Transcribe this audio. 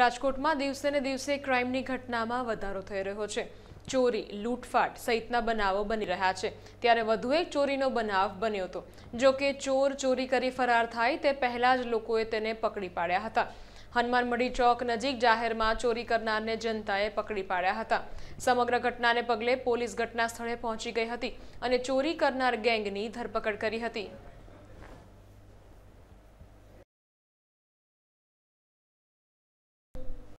રાજકોટમાં દિવસે ને દિવસે ક્રાઇમની ઘટનામાં વધારો થઈ રહ્યો છે ચોરી લૂંટફાટ સહિતના બનાવો બની રહ્યા છે ત્યારે વધુ એક ચોરીનો બનાવ બન્યો હતો જો કે ચોર ચોરી કરી ફરાર થાય તે પહેલાં જ લોકોએ તેને પકડી પાડ્યા હતા હનુમાનમઢી ચોક નજીક જાહેરમાં ચોરી કરનારને જનતાએ પકડી પાડ્યા હતા સમગ્ર ઘટનાને પગલે પોલીસ ઘટના સ્થળે પહોંચી ગઈ હતી અને ચોરી કરનાર ગેંગની ધરપકડ કરી હતી